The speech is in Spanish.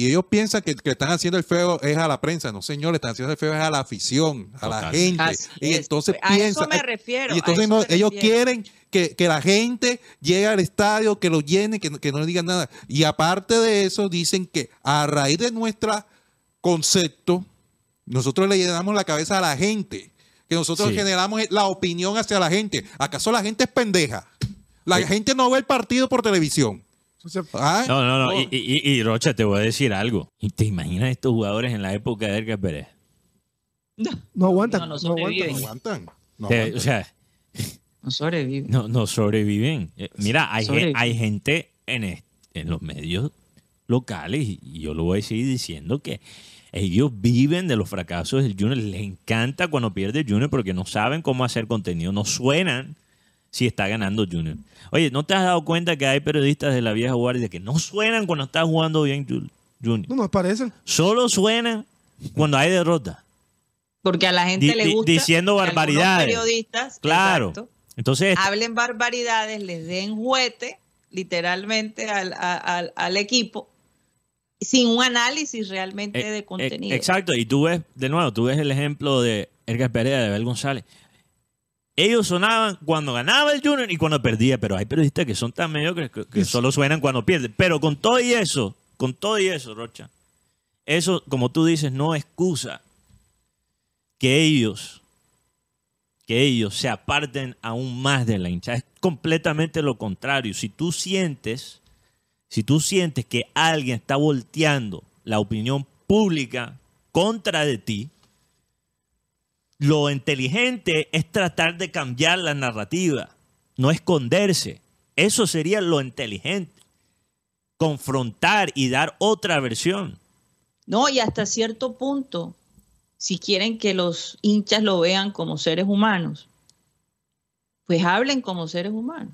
Y ellos piensan que, que están haciendo el feo es a la prensa. No, señores están haciendo el feo es a la afición, a la gente. y entonces A eso me eh, refiero. Y entonces ellos quieren que, la gente llegue al estadio, que lo llene, que, no le digan nada. Y aparte de eso, dicen que a raíz de nuestro concepto, nosotros le llenamos la cabeza a la gente. Que nosotros generamos la opinión hacia la gente. ¿Acaso la gente es pendeja? La gente no ve el partido por televisión. Ah, no, no, no. Y, Rocha, te voy a decir algo. ¿Y te imaginas estos jugadores en la época de Edgar Pérez? No, no aguantan. No, sobreviven. aguantan. No o sea, no sobreviven. Eh, mira, hay, gente en, en los medios locales, y yo lo voy a seguir diciendo, que ellos viven de los fracasos del Junior. Les encanta cuando pierde el Junior porque no saben cómo hacer contenido, no suenan si está ganando Junior. Oye, ¿no te has dado cuenta que hay periodistas de la vieja guardia que no suenan cuando está jugando bien Junior? No nos parece Solo suenan cuando hay derrota. Porque a la gente le gusta. Diciendo barbaridades. periodistas. Claro. Entonces. Este- hablen barbaridades, les den juguete, literalmente, al, equipo sin un análisis realmente eh, de eh, contenido. Exacto, y tú ves, de nuevo, tú ves el ejemplo de Edgar Pereira, de Abel González. Ellos sonaban cuando ganaba el Junior y cuando perdía, pero hay periodistas que son tan mediocres que, solo suenan cuando pierden. Pero con todo y eso, con todo y eso, Rocha, eso, como tú dices, no excusa que ellos, que ellos se aparten aún más de la hincha. Es completamente lo contrario. Si tú sientes, si tú sientes que alguien está volteando la opinión pública contra de ti, lo inteligente es tratar de cambiar la narrativa, no esconderse. Eso sería lo inteligente. Confrontar y dar otra versión. No, y hasta cierto punto, si quieren que los hinchas lo vean como seres humanos, pues hablen como seres humanos.